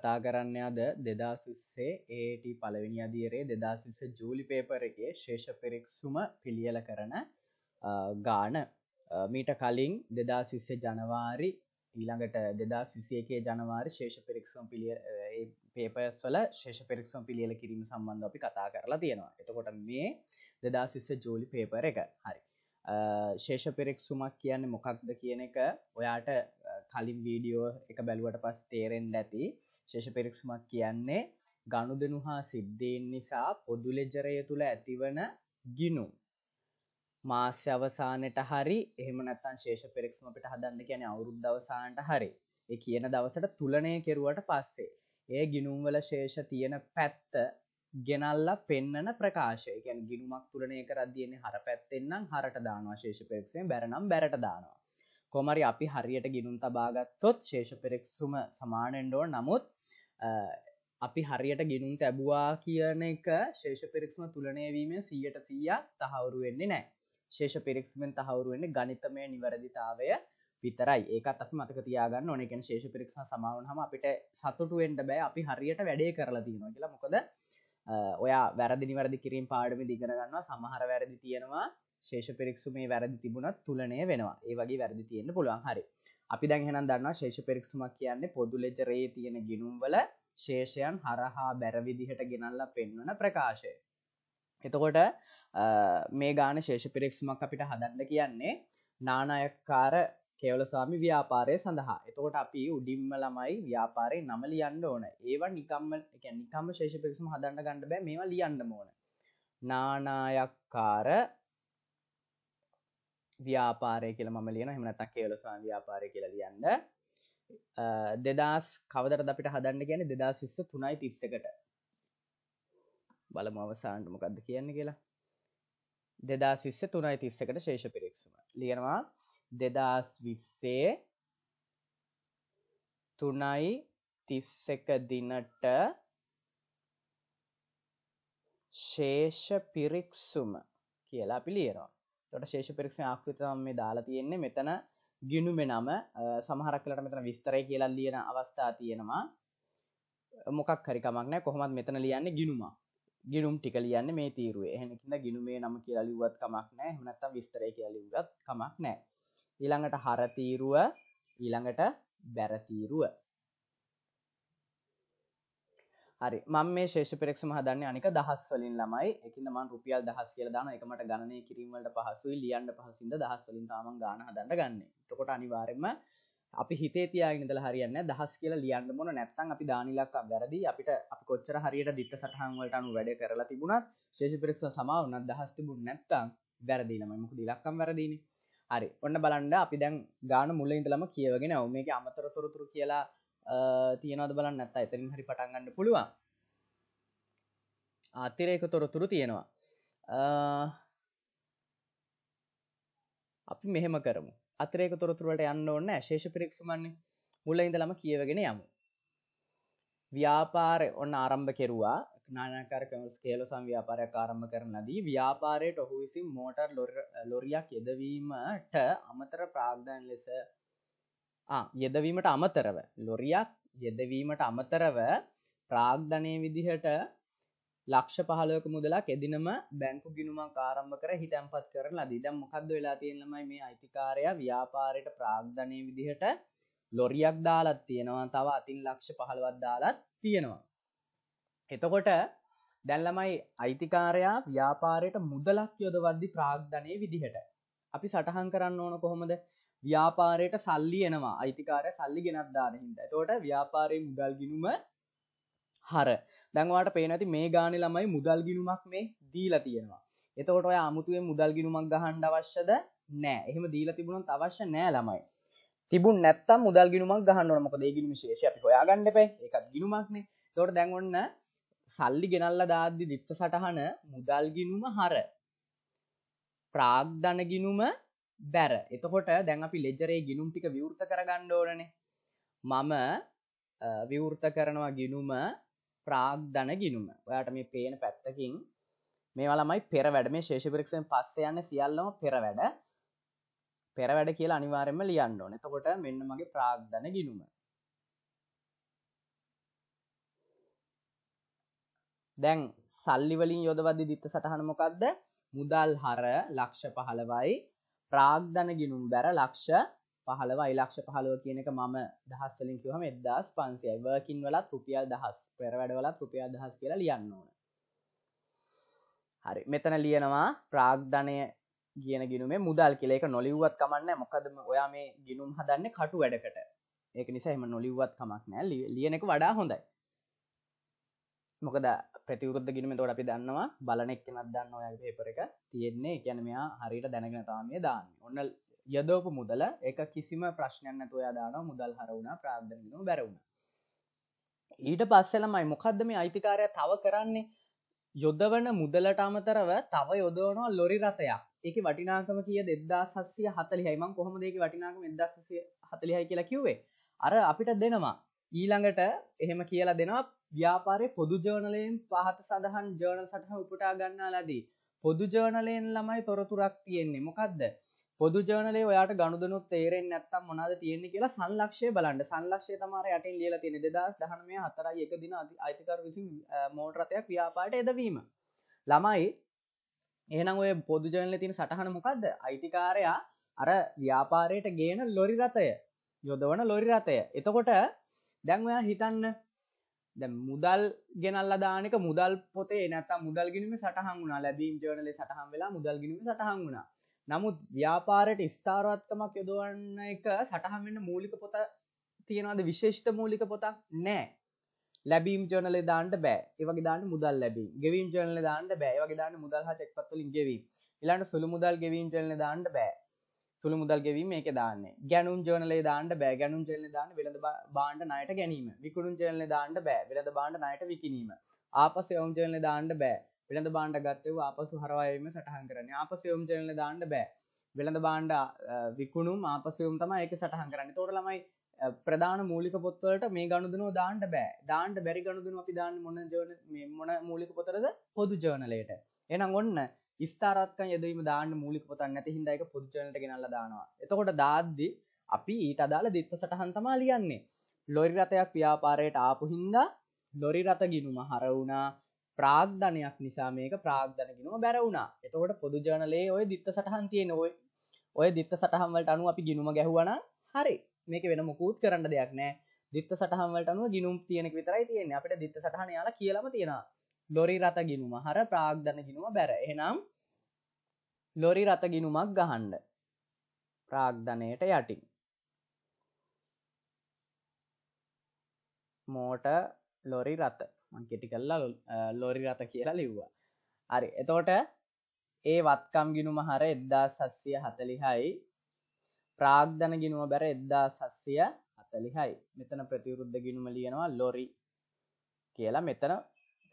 කතා කරන්න අද දෙදාසිස්සේ ඒට පළවෙනි අදියරේ දෙදාසිස ජූලි පේපර එකේ ශේෂපෙරෙක්සුම පිළියල කරන ගාන මීට කලින් දෙදාසිස්සේ ජනවාරි ඊළඟට දෙදා සිසියකේ ජනවාර් ශේෂ පිරික්සම් පිළිය පේපස් වල ශේෂ පිරික්සම් පිළියල කිරීම සම්බන්ධ අපි කතා කරලා තියෙනවා එතකොට මේ දෙදා සිස්ස ජූලි පේපර එක හරි ශේෂ පෙරෙක් සුමක් කියන්නේ මොකක්ද කියන එක ඔයාට කලින් වීඩියෝ එක බැලුවට පස් තේරෙන් ඇති ශේෂ පෙරෙක්සුමක් කියන්නේ ගණු දෙනු හා සිද්ධීන් නිසා පොදුලෙජරය තුළ ඇතිවන ගිනු මාස්‍ය අවසානයට හරි එහමනත්තන් ශේෂ පෙරෙක්සුම අපිට හදන්න කියන අවුරුද් අවසානට හරි ඒ කියන දවසට තුලනය කෙරුවට පස්සේ ඒ ගිනුම්වල ශේෂ තියෙන පැත්ත ගෙනල්ලා පෙන්නන ප්‍රකාශය ගැන ගිනුමක් තුළනය කරදදියන්නේ හර පැත්තෙන්න්නම් හරට දානවා ශේෂපයක්ෂයෙන් බැරනම් බැරට දානවා. කොමරි අපි හරියට ගිනුම් තබාගත්තොත් ශේෂපෙරෙක්සුම සමානෙන්ඩෝ නමුත් අපි හරියට ගිනුම් තැබවා කියන එක ශේෂපිරික්ම තුළනයවීම සීයට සීයක් තහවුරු වෙන්නේ නෑ ශේෂපිරික්මෙන් තහවුරුවෙන්නේ ගනිතමය නිවැරදිතාවය විතරයි ඒකත් අප මතක තියාගන්න ඕනෙකෙන් ශේෂපිරික්ම සමාවන් හම අපිට සතුටුවෙන්ට බෑ අපි හරියට වැඩේ කරලා දීම කියලා මොකද ඔයා වැරදිනි වැරදි කිරීම් පාඩමි දිගරගන්නවා සමහර වැරදි තියෙනවා ශේෂ පිරික්සු මේ වැරදි තිබුණත් තුලනය වෙනවා ඒ වගේ වැරදි තියෙන්න්න පුළුවන් හරි අපි දැහෙනම් දන්න ශේෂ පිරික්සුමක් කියන්නේ පොදු ලෙජරේ තියෙන ගිනුම්වල ශේෂයන් හරහා බැරවිදිහට ගෙනල්ලා පෙන්වන ප්‍රකාශය එතකොට මේ ගාන ශේෂ පිරික්සුමක් අපිට හදන්න කියන්නේ නානායක්කාර කෙවල ස්වාමි ව්‍යාපාරය සඳහා එතකොට අපි උඩින්ම ළමයි ව්‍යාපාරය නම ලියන්න ඕන ඒවා නිකම්ම එක නිකම්ම ශේෂපිරිසුම හදන්න ගණඩ බෑ මේවා ලියන්න ඕන නානායක්කාර ව්‍යාපාරය කියල ම ලියන හමනටක් කියලසාන් ව්‍යාපාරය කියල ලියන්න දෙදස් කවදර අපිට හදන්න ගැන දෙදස් විස්ස තුනයි තිස්සකට බලම අවසාන්ටමකක්ද කියන්න කියලා දෙදා සිස්ස තුනයි තිස්සකට ශේෂ පිරික්සුම ලියනවා දෙදස් විස්සේ තුනයි තිස් එක දිනට ශේෂ පිරික්සුම කියලා පිළියනවා තොට ශේෂ පිරික්ෂ ආකෘතම මේ දාලා තියෙන්නේ මෙතන ගිනුම නම සමහරක් කලට මෙතන විස්තරය කියලා ලියන අවස්ථා තියෙනවා මොකක් හරිකමක් නෑ කොහොමත් මෙතන ලියන්න ගිනුමා ගිනුම් ටික ලියන්න මේ තීරුවේ එහෙනකින්ද ගිනුමේ නම කියලා ලිව්වත් කමක් නෑ හොනත්තම් විස්තරය කියලා ලිව්වත් කමක් නෑ ඊළඟට හරතීරුව ඊළඟට බැරතීරුව හරි මම මේ ශේෂ පෙරෙක්ෂම හදන්නේ අනික දහස් වලින් ළමයි එකින් මම රුපියල් දහස් කියලා දාන එක මට ගණනය කිරීම වලට පහසුයි ලියන්න පහසුින්ද දහස් වලින් තමයි ගාන හදන්න ගන්න. එතකොට අනිවාර්යයෙන්ම අපි හිතේ තියාගෙන ඉඳලා හරියන්නේ නැහැ දහස් කියලා ලියන්න මොන නැත්නම් අපි දාන ඉලක්කම් වැරදි අපිට අපි කොච්චර හරියට ditta සටහන් වලට අනුව වැඩ කරලා තිබුණත් ශේෂ පෙරෙක්ෂම සමාව වුණත් දහස් තිබුණ නැත්නම් වැරදිලමයි මොකද ඉලක්කම් වැරදිනේ. හරි ඔන්න බලන්ඩ අපි දැන් ගාන මුල්ල ඉඳලම කියවගෙන මේක අමතර තොරතුරු කියලා තියනද බලන්න ඇත්ත එතරින් හරි පටන්ගන්න පුළුවන් අතිරේක තොරතුරු තියෙනවා අපි මෙහෙම කරමු අතරේක තොරතුරට යන්න ඕන්න ශේෂ පිරික්සුමන්නේ මුල්ල ඉඳලම කියවගෙන යමු ව්‍යාපාරය ඔන්න ආරම්භ කෙරුවා නානාකාර කමස් කේල සම් ව්‍යාපාරයක් ආරම්භ කරන ලදී ව්‍යාපාරයට ඔහු විසින් මෝටර් ලොරියක් යෙදවීමට අමතර ප්‍රාග්ධයන් ලෙස යෙදවීමට අමතරව ලොරියක් යෙදවීමට අමතරව ප්‍රාග්ධනය විදිහට ලක්ෂ පහලක මුදලක් එදිනම බැංකු ගිනුමක් ආරම්භ කර හිතැන්පත් කරන ලදී දැම් මොකක්ද වෙලා තියෙනමයි මේ අයිතිකාරය ව්‍යාපාරයට ප්‍රාග්ධනය විදිහට ලොරියක් දාලත් තියෙනවා තව අතින් ලක්ෂ පහළවත් දාලත් තියෙනවා එතකොට දැල්ලමයි අයිතිකාරයා ව්‍යාපාරයට මුදලක් යොදවද්දි ප්‍රාග්ධනය විදිහට. අපි සටහන් කරන්න ඕන කොහොමද ව්‍යාපාරයට සල්ලි එනවා අයිතිකාරය සල්ලි ගෙනත්දාන හිද. තෝට ව්‍යාපාරය මුදල් ගිනුම හර දැන්වාට පේනති මේ ගානි ළමයි මුදල් ගිනුමක් මේ දීලා තියෙනවා. එතකොට ඔය අමුතුවේ මුදල් ගිනුමක් ගහන්ඩ අවශ්‍යද නෑ එහෙම දීලා තිබුණොත් අවශ්‍ය නෑ ළමයි. තිබුන් නැත්තම් මුදල් ගිනුමක් ගහන්නවනමක දේගිනු ශේෂ අපි හොයාගන්නඩපේ එකත් ගිනුමක්නේ තොට දැන්වන්න සල්ලි ගෙනල්ල දාද්දි දිත්ත සටහන මුදල් ගිනුම හර ප්‍රාග්ධන ගිනුම බැර එතකොට දැන් අපි ලෙජරේ ගිනුම් ටික විවෘත කරගන්න ඕනනේ මම විවෘත කරනවා ගිනුම ප්‍රාග්ධන ගිනුම ඔයාට මේ පේන පැත්තකින් මේවලමයි පෙර වැඩ මේ ශේෂපරික්ෂෙන් පස්සේ යන්න සියල්ලම පෙර වැඩ පෙර වැඩ කියලා අනිවාර්යෙන්ම ලියන්න ඕනේ. එතකොට මෙන්න මගේ ප්‍රාග්ධන ගිනුම. දැන් සල්ලිවලින් යොදවදදි දිත්ත සටහන මොකක්ද මුදල් හර ලක්ෂ පහළවයි ප්‍රාග්ධන ගිනුම් බැර ලක්ෂ පහළවයි ලක්ෂ පහළුව කියන එක මම දහස්සලින් කිවහම එදස් පන්සියයි වර්කින් වලත් රුපියල් දහස් පෙර වැඩවලත් රුපියල් දහස් කියලා ලියන්න ඕන හරි මෙතන ලියනවා ප්‍රාග්ධනය කියන ගිනුමේ මුදල් කියලෙක නොලිව්වත් කමන්න මොකදම ඔයා මේ ගිනුම් හදන්න කටු වැඩකට ඒක නිසා එම නොලිව්වත් කමක් නෑ ලියනෙක වඩා හොඳයි මොකද ප්‍රතිවරුද්ධ ගිනම තොට අපි දන්නවා බලනෙක් කෙනත් දන්න ඔය පේපර එක තියෙන්නේ කියන මෙයා හරිට දැනගෙන තාමය දාන්න ඔන්න යදෝපු මුදල එක කිසිම ප්‍රශ්නයන්න තුවයා දාන මුදල් හරවුණ ප්‍රාධනු බැරවුණ. ඊට පස්සෙලමයි මොකක්දම අයිතිකාරය තව කරන්නේ යොද්ධවන මුදලට අමතරව තව යොදවනවා ලොරි රථයක් එක වටිනාකම කිය දෙදා සස්ය හතලි හයිමං කොහොම දෙක වටිනාකම එදා සසය හතලිහයි කියලා කිව්වේ අර අපිට දෙනවා ඊළඟට එහෙම කියලා දෙනවා ව්‍යාපාරය පොදු ජර්නලයෙන් පහත සඳහන් ජර්නල් සටහ උපටා ගන්නා ලදී. පොදු ජර්නලයෙන් ළමයි තොරතුරක් තියෙන්නේ මොකක්ද. පොදු ජර්නලේ ඔයාට ගණුදනු තේරෙන් නැත්තම් මොනාද තියෙන්නේ කියලා සංලක්ෂය බලන්න සංලක්ෂය තමාර යටින් ලියලා තියෙන දෙදස් දහනමය හතරයි එක දින අයිතිකර විසින් මෝටරතයක් ව්‍යාපාට එදවීම ළමයි එහෙනම් ඔය පොදු ජර්නලේ තියෙන සටහන මොකක්ද අයිතිකාරයා අර ව්‍යාපාරයට ගේන ලොරි රථය යොදවන ලොරි රථය එතකොට දැන් ඔයා හිතන්න දැ මුදල් ගෙනල්ල දානක මුදල් පොතේ නැත මුදල් ගිනීම සටහන් වුණා ලැබීම් ජර්නල සටහන් වෙලා මුදල් ගිනීම සටහන් වුණා නමුත් ව්‍යාපාරයට ස්ථාරවත්කමක් යොදවන්න එක සටහන්න්න මූලික පොත තියෙනවාද විශේෂ්ත මූලික පොතක් නෑ ලැබීම් ජනල දාන්නට බෑ ඒවගේ දාන්න මුදල් ලැබී ගෙවීම් ජනල දාන්නට බෑවගේ දාන්න මුදල් හා චෙක්පත්තුලින් ගෙවී එලාට සුළු මුදල් ගෙවීම් ජනල දාන්නට බෑ සුළු මුදල් ගෙවීම මේක දාන්නේ ගැනුම් ජර්නලේ දාන්න බෑ ගැනුම් ජර්නලේ දාන්න වෙළඳ භාණ්ඩ ණයට ගැනීම විකුණුම් ජර්නලේ දාන්න බෑ වෙළඳ භාණ්ඩ ණයට විකිණීම ආපසු යොම් ජර්නලේ දාන්න බෑ වෙළඳ භාණ්ඩ ගත්තේ ආපසු හරවා යවීම සටහන් කරන්නේ ආපසු යොම් ජර්නලේ දාන්න බෑ වෙළඳ භාණ්ඩ විකුණුම් ආපසු යොම් තමයි ඒක සටහන් කරන්නේ ඒතකොට ළමයි ප්‍රධාන මූලික පොත්වලට මේ ගණුදනුව දාන්න බෑ දාන්න බැරි ගණුදනුව අපි දාන්න මොන ජර්න මොන මූලික පොතරද පොදු ජර්නලයට එහෙනම් ඔන්න ස්ථාරත්කම් යෙදවීම දාන්න මූලික පොතක් නැති හින්දා ඒක පොදු channel එකට ගෙනල්ලා දානවා. එතකොට දාද්දි අපි ඊට අදාළ ද්විත්ව සටහන් තමයි ලියන්නේ. ලොරි රථයක් ව්‍යාපාරයට ආපු හින්දා ලොරි රථ ගිණුම හර වුණා. ප්‍රාග්ධනයක් නිසා මේක ප්‍රාග්ධන ගිනුම බැර වුණා. එතකොට පොදු ජර්නලේ ඔය ද්විත්ව සටහන් තියෙන ඔය ඔය ද්විත්ව සටහන් වලට අනුව අපි ගිනුම ගැහුවා හරි. මේක වෙන මොකුත් කරන්න දෙයක් නෑ. ද්විත්ව සටහන් වලට අනුව ගිනුම් තියෙනක විතරයි තියෙන්නේ. අපිට ද්විත්ව සටහන යාලා කියලාම තියෙනවා. ලොරි රත ගිනුම හර ප්‍රාග්ධන ගිනුම බැර එනම් ලොරි රත ගිනුමක් ගහන්ඩ ප්‍රාග්ධනයට යටින් මෝට ලොරි රත මංකෙටි කල්ලා ලොරි රත කියලා ලිව්වා හරි එතෝට ඒ වත්කම් ගිනුම හර එද්දා සස්සිය හතලිහයි ප්‍රාග්ධන ගිනුව බැර එද්දා සස්සිය හතලිහයි මෙතන ප්‍රතිවරුද්ධ ගිනුම ලියනවා ලොරි කියලා මෙතන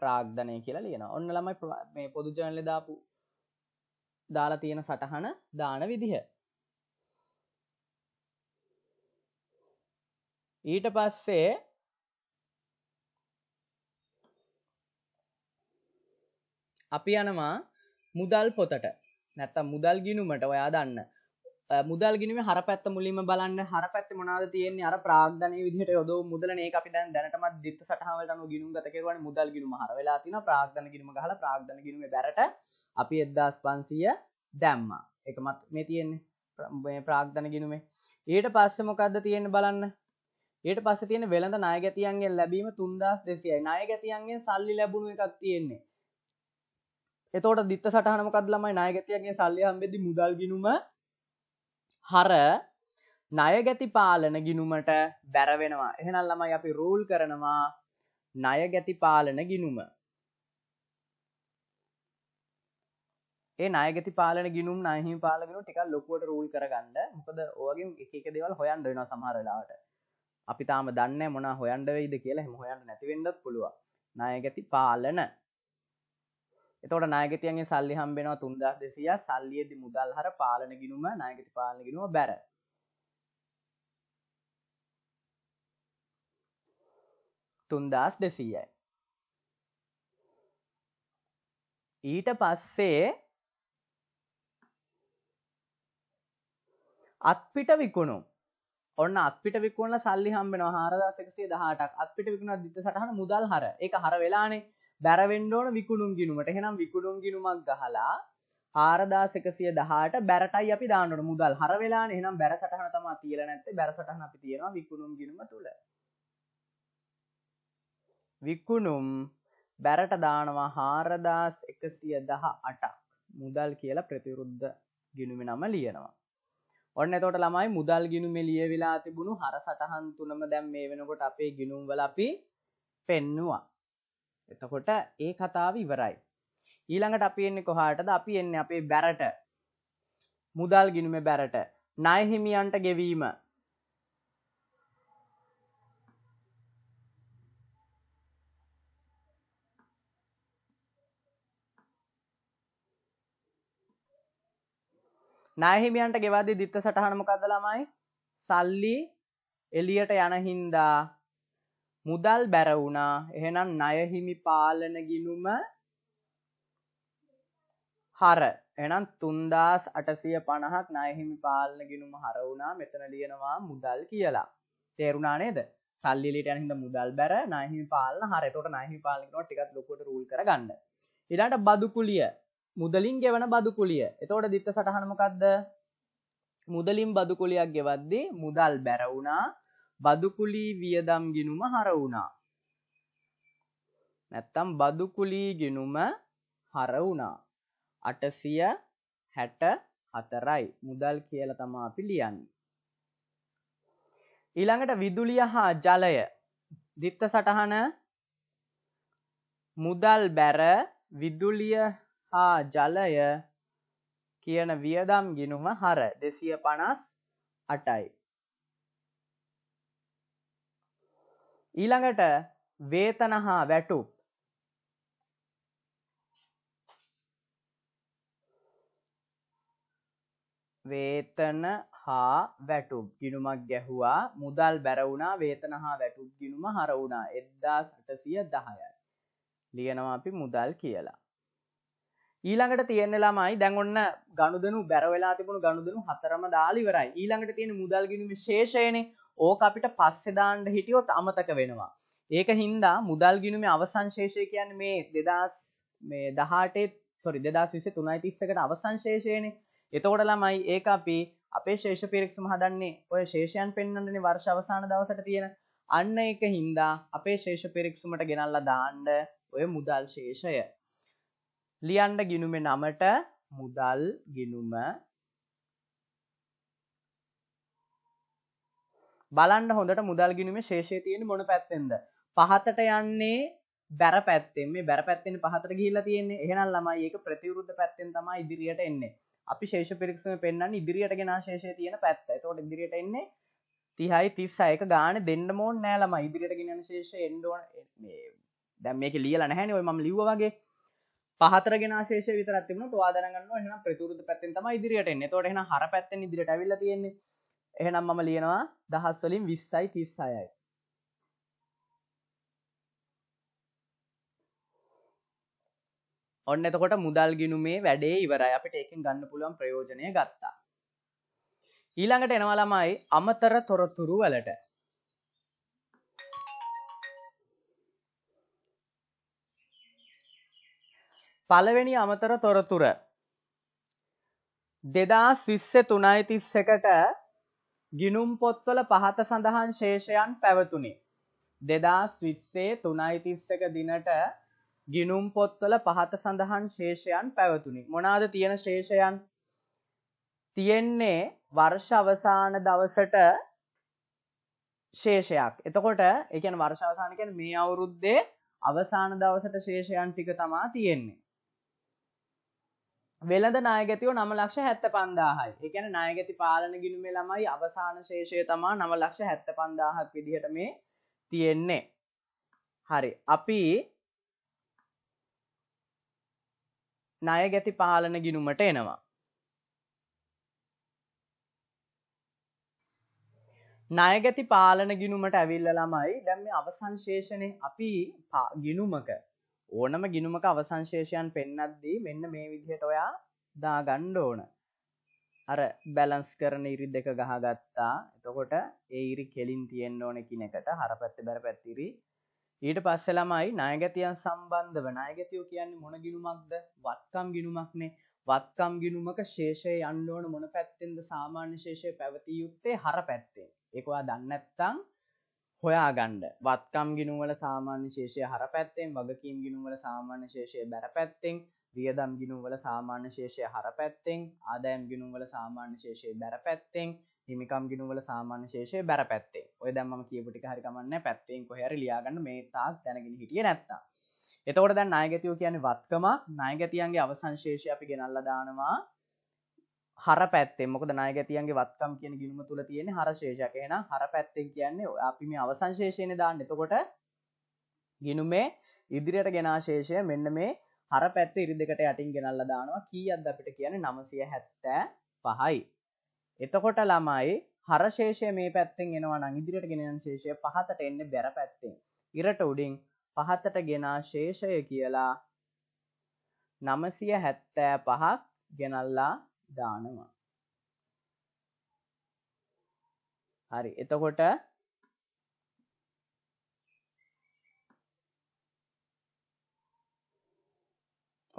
ප්‍රාග්ධනය කියලා ලියන ඔන්න ළමයි මේ පොදුජනල දාපු දාලා තියෙන සටහන දාන විදිහ ඊට පස්සේ අපි යනවා මුදල් පොතට නැත්තම් මුදල් ගිනුමට ඔයා දන්න මුදල් ගිනීම හර පැත්ත මුලින්ම බලන්න හර පැත්ත මොනාද තියෙන්නේ අර ප්‍රාග්ධනය විදිහට යොදෝ මුදලනේ අපි දැන් දැනටමත් දිත්ත සටහවලට අනුව ගිනුම් ගත කෙරුවන මුදල් ගිනුම හර වෙලා තින ප්‍රාග්ධන ගිනුම ගහලා ප්‍රාග්ධන ගිනුමේ බැරට අපි 1500 දැම්මා එකමත් මේ තියෙන්නේ මේ ප්‍රාග්ධන ගිනුමේ ඊට පස්සේ මොකද්ද තියෙන්නේ බලන්න ඊට පස්සේ තියෙන වෙළඳ ණය ගැතියන්ගෙන් ලැබීම 3200යි ණය ගැතියන්ගෙන් සල්ලි ලැබුණු එකක් තියෙන්නේ එතකොට දිත්ත සටහන මොකද්ද ළමයි ණය ගැතියන්ගෙන් සල්ලි හම්බෙද්දි මුදල් ගිනුම හර ණයගැති පාලන ගිණුමට බැරවෙනවා. එහෙනම් ළමයි අපි රූල් කරනවා ණයගැති පාලන ගිණුම. ඒ ණයගැති පාලන ගිණුම් ණයහිමි පාලන ගිණුම් ටිකක් ලොකුවට රූල් කරගන්න. මොකද ඔයගෙන් එක එක දේවල් හොයන්න වෙනවා සමහර වෙලාවට. අපි තාම දන්නේ මොනවා හොයන්න වෙයිද කියලා එහෙම හොයන්න නැති වෙන්නත් පුළුවන්. ණයගැති පාලන එතකොට නායකතියන්ගේ සල්ලි හම්බෙනවා තුන්දස් දෙසිය සල්ලියදි මුදල් හර පාලන ගිනුම නායකති පාලන ගිනුව බැර තුන්දස් දෙසීයයි ඊට පස්සේ අත්පිට විකුණු ඔන්න අපිට විකුණල සල්ලි හම්බෙන හාරදාසකසේ දහටක් අපිට විකුණ දිත සටහන මුදල් හර එක හර වෙලානේ බැරවෙන්ඩෝන විකුණුම් ගිනුමට හෙනම් විකුණුම් ගිනුමක් ගහලා ආරදාසකසිය දහට බැරටයි අපි දානට මුදල් හර වෙලා එනම් බැරසටහන තම තියල නැත්තේ බැරසටහන අපි තියෙනවා විකුණුම් ගිනුම තුළ විකුණුම් බැරට දානවා හාරදාස් එකසිය දහ අටක් මුදල් කියලා ප්‍රතිවරුද්ධ ගිනුම නම ලියනවා ඔන්න තොට ළමයි මුදල් ගිනුම ලිය වෙලා තිබුණු හර සටහන් තුනම දැම් මේ වෙනකොට අපේ ගිනුම් වලපි පෙන්නවා එතකොට ඒ කතාව ඉවරයි. ඊළඟට අපි එන්නේ කොහාටද අපි එන්නේ අපේ බැරට. මුදල් ගිනුම බැරට. ණයහිමියන්ට ගෙවීම. ණයහිමියන්ට ගෙවද්දී දිත්ත සටහන මොකද්ද ළමයි? සල්ලි එළියට යන හින්දා මුදල් බැර වුණා එහෙනම් ණයහිමි පාලන ගිණුම හර එනම් තුන්දස් අටසිය පණහක් නයහිමි පාලන ගෙනුම හරවුනා මෙතන ලියනවා මුදල් කියලා තේරුණා නේද සල්ලිට හිද මුදල් බැර නහිමි පාලන හර තොට නහි පාලනව ටිකත් ලොකොට රූල් කරගන්න ඉලාට බදුකුලිය මුදලින් ගෙවන බදුකුලිය එතෝට දිත්ත සටහනමකක්ද මුදලින් බදුකුලියක් ගෙවද්දී මුදල් බැරවුණා බදුකුලී වියදම් ගිනුම හර වුණා. නැත්තම් බදුකුලී ගිනුම හර වුණා. 864යි මුදල් කියලා තමයි අපි ලියන්නේ. ඊළඟට විදුලිය හා ජලය දිත්ත සටහන මුදල් බැර විදුලිය හා ජලය කියන වියදම් ගිනුම හර දෙසිය පනස් අටයි. ඊළඟට වේතන හා වැටුප් වේතන හා වැටුප් ගිනුමක් ගැහුවා මුදල් බැරවුණා වේතන හා වැටුප් ගිනුම හරවුණා එද්දා සටසිය දහයයි ලියනවා අපි මුදල් කියලා ඊළඟට තියෙන ළමයි දැන් ඔන්න ගනුදෙනු බැර වෙලා තිබුණු ගනුදෙනු හතරම දාලා ඉවරයි. ඊළඟට තියෙන මුදල් ගිණුමේ ශේෂයනේ ඕක අපිට පස්සේ දාන්න හිටියොත් අමතක වෙනවා. ඒක හින්දා මුදල් ගිණුමේ අවසන් ශේෂය කියන්නේ මේ 2000 මේ 18 sorry 2023යි 30කට අවසන් ශේෂයනේ. එතකොට ළමයි ඒක අපි අපේ ශේෂ පිරික්සම හදන්නේ ඔය ශේෂයන් පෙන්වන්නනේ වර්ෂ අවසාන දවසට තියෙන. අන්න ඒක හින්දා අපේ ශේෂ පිරික්සමට ගෙනල්ලා දාන්න ඔය මුදල් ශේෂය. ලියන්න ගිණුමේ නමට මුදල් ගිණුම බලන්න හොඳට මුදල් ගිනුමේ ශේෂය තියෙන මොන පැත්තෙන්ද පහතට යන්නේ බැර පැත්තෙන් මේ බැර පැත්තෙන් පහතට ගිහිල්ලා තියෙන්නේ එහෙනම් ළමයි ඒක ප්‍රතිවිරුද්ධ පැත්තෙන් තමයි ඉදිරියට එන්නේ අපි ශේෂ පිරික්සම පෙන්වන්නේ ඉදිරියට ගෙන ශේෂය තියෙන පැත්ත. එතකොට ඉදිරියට එන්නේ 30යි 36ක ගාන දෙන්න ඕනේ නෑ ළමයි. ඉදිරියට ගෙන යන ශේෂය එන්න ඕන මේ දැන් මේක ලියලා නැහැනේ ඔය මම ලිව්වා වගේ. පහතර ගෙන ශේෂය විතරක් තිබුණොත් ඔයා දැනගන්න ඕන එහෙනම් ප්‍රතිවිරුද්ධ පැත්තෙන් තමයි ඉදිරියට එන්නේ. එතකොට එහෙනම් හර පැත්තෙන් ඉදිරියට ඇවිල්ලා තියෙන්නේ. එහෙනම් මම ලියනවා දහස් වලින් 20යි 36යි. ඔන්න එතකොට මුදල් ගිණුමේ වැඩේ ඉවරයි. අපිට ඒකෙන් ගන්න පුළුවන් ප්‍රයෝජනය ගත්තා. ඊළඟට එනවා ළමයි අමතර තොරතුරු වලට. පළවෙනි අමතර තොරතුර 2023 3යි 31ට ගිනුම් පොත්වල පහත සඳහන් ශේෂයන් පැවතුනි. දෙදස් විස්සේ තුනයිතිස්සක දිනට ගිනුම් පොත්වල පහත සඳහන් ශේෂයන් පැවතුනි. මොනාද තියෙන ශේෂයන් තියෙන්නේ වර්ෂ අවසාන දවසට ශේෂයක්. එතකොට එකන වර්ෂ අවසානකෙන් මේ අවුරුද්දේ අවසාන දවසට ශේෂයන් ටික තමා තියෙන්නේ. වෙළඳ නායගැතිව නම ලක්ෂ හැත්ත පන්දාහයි එකන නායගැති පාලන ගිනුමේ ළමයි අවසාන ශේෂය තමා නම ලක්ෂ හැත්ත පන්දාහක් විදිහට මේ තියෙන්නේ හරි අපි ණය ගැති පාලන ගිනුමට එනවා. ණය ගැති පාලන ගිනුමට ඇවිල්ලා ළමයි දැන් මේ අවසංශේෂනේ අපි ගිනුමක ඕනම ගිනුමක අවසංශේෂයන් පෙන්නද්දී මෙන්න මේ විදිහට ඔයා දාගණ්ඩ ඕන අර බැලන්ස් කරන ඉරි දෙක ගහගත්තා එතකොට ඒ ඉරි කෙලින් තියෙන්න්න ඕන කිනකට හර පැත්ත බැර පැත්තිරි ඊට පස්සෙ ළමයි නායගැතියන් සම්බන්ධව නායගැතියෝ කියන්නේ මොන ගිනුමක්ද වත්කම් ගිනුමක්නේ වත්කම් ගිනුමක ශේෂය අන්ඩෝන මොන පැත්තෙන්ද සාමාන්‍ය ශේෂය පැවති යුත්තේ හර පැත්තේ එකවා දන්නත්තං හොයා ගණ්ඩ වත්කම් ගිනුවල සාමාන්‍ය ශේෂය හර පැත්තෙන් වගකීම් ගිනුවල සාමාන්‍ය ශේෂය බැර පැත්තෙන් වියදම් ගිනුවල සාමාන්‍ය ශේෂය හර පැත්තෙන් ආදෑම් ගිනුවල සාමාන්‍ය ශේෂය බැර පැත්තෙන් හිමිකම් ගිනුවල සාමාන්‍ය ශේෂය බැර පැත්තේ ඔය දැම්ම කියපුටි හරිකමන්න පැත්තෙන් කොහැර ලියාගන්න මේ තාත් දැනගෙන හිටිය නැත්තා එතකොට දැන් නායගතියෝ කියන්නේ වත්කමක් නායගතියන්ගේ අවසංශේෂය අපි ගෙනල්ලා දානවා හර පැත්තේ මොක නායගතියන්ගේ වත්කම් කියන ගිනුම තුළ තියෙන හර ශේෂකයන හර පැත්තෙන් කියන්නේ අපි මේ අවසංශේෂයන දාන්න එතකොට ගිනුමේ ඉදිරියට ගෙනාශේෂය මෙන්න මේ හර පැත්ත ඉරි දෙකට යටින් ගෙනල්ල දානවා කී අද අපිට කියන නමසය හැත්තෑ පහයි. එතකොට ළමයි හරශේෂය මේ පැත්තෙන් එනවා ඉදිරියට ගෙනන ශේෂය පහතට එන්න බැර පැත්තෙන්. ඉරට උඩින් පහතට ගෙනා ශේෂය කියලා නමසිය හැත්තෑ පහක් ගෙනල්ලා දානවා. හරි. එතකොට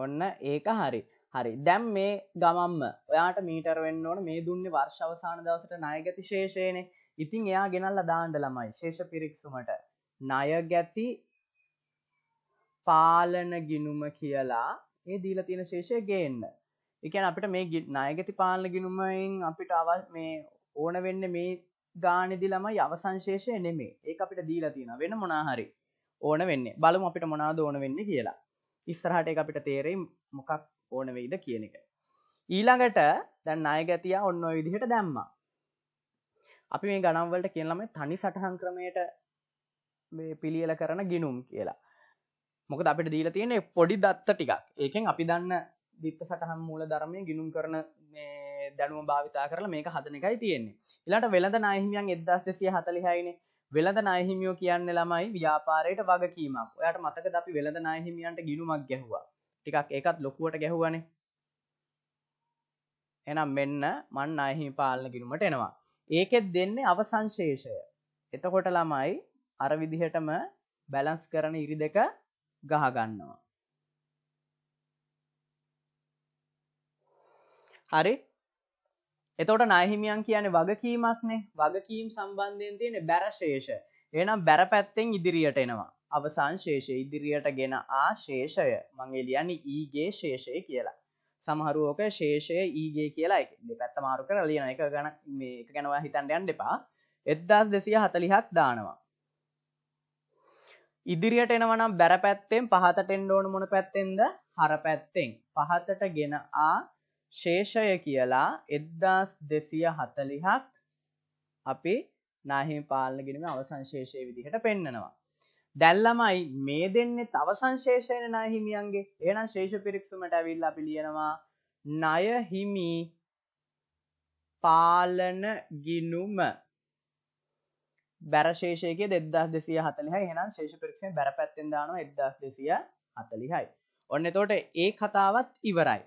ඔන්න ඒක හරි. හරි. දැන් මේ ගමම්ම ඔයාට මීටර් වෙන්න ඕන මේ දුන්නේ වර්ෂ අවසාන දවසට ණය ගැති ශේෂයනේ. ඉතින් එයා ගෙනල්ලා දාන්න ළමයි ශේෂ පිරික්සුමට. ණය ගැති පාලන ගිනුම කියලා ඒ දීලා තියෙන ශේෂය ගේන්න. එකන් අපිට මේ නායගති පාලන ගිනුමයින් අපිට අව මේ ඕන වෙන්න මේ ගානෙදි ළමයි අවසංශේෂය නෙමේ ඒ අපිට දීලා තියෙන වෙන මොනාහරි ඕන වෙන්න බලමු අපිට මොනාද ඕන වෙන්න කියලා ඉස්සරහට එක අපිට තේරෙයි මොකක් ඕන වෙයිද කියන එක ඊළඟට දැන් නායගැතියා ඔන්න විදිහට දැම්මා අපි මේ ගණම්වලට කියලම තනි සටහන් ක්‍රමයට පිළියල කරන ගිනුම් කියලා මොකද අපිට දීල තියෙන පොඩි දත්ත ටිකක් ඒකෙන් අපි දන්න දිත්ත සටහම් මූල ධර්මය ගිනුම් කරන දැනුව භාවිතා කරලා මේක හදන එකයි තියෙන්නේ ඉලාට වෙළඳ නාහිමියන් එදස් දෙසිය හතලිහයින වෙළඳ නාහිමියෝ කියන්න ළමයි ව්‍යාපාරයට වගකීමක් ඔයාට මතක අපි වෙළඳ නාහිමියන්ට ගිනුමක් ගැහවා ටිකක් ඒකත් ලොකුවට ගැහුවන එනම් මෙන්න මන් අයහිමි පාලන ගිනුමට එනවා ඒකෙත් දෙන්නේ අවසංශේෂය එතකොට ළමයි අර විදිහටම බැලන්ස් කරන ඉරි දෙක ගහගන්නවා හරි එතවට නයහිමියන් කියන වගකීමක්නේ වගකීම් සම්බන්ධයෙන් තියෙන බැරශේෂ එනම් බැර පැත්තෙන් ඉදිරියට එනවා අවසංශේෂය ඉදිරියට ගෙන ආශේෂය මංගෙලියන්න ඊගේ ශේෂය කියලා සමහරුවෝක ශේෂය ඊගේ කියලා එක පැත්ත මාරු කර ලියන එක ගැන මේ ගැනවා හිතන්ඩයන් දෙපා එද්දස් දෙසිය හතලිහක් දානවා ඉදිරියට එනවනම් බැර පැත්තෙන් පහතටෙන් ඕන මොන පැත්තෙන්ද හර පැත්තෙන් පහතට ගෙන ආ ශේෂය කියලා එද්දාස් දෙසිය හතලිහක් අපි නාහිම පාලනගෙනීම අවසංශේෂය විදිහට පෙන්නනවා. දැල්ලමයි මේ දෙන්නේ තව සංශේෂයන නාහිමියන්ගේ ඒනම් ශේෂ පිරික්සුමට ඇවිල්ල අපි ලියනවා නයහිමි පාලන ගිනුම බැරශේෂයක දෙදස් දෙසිය හතලිහයි හෙනම් ශේෂ පිරික්ෂෙන් බැර පැත්තෙන් දානවා එදස් දෙසිය හතලිහයි. ඔන්න තෝට ඒ කතාවත් ඉවරයි.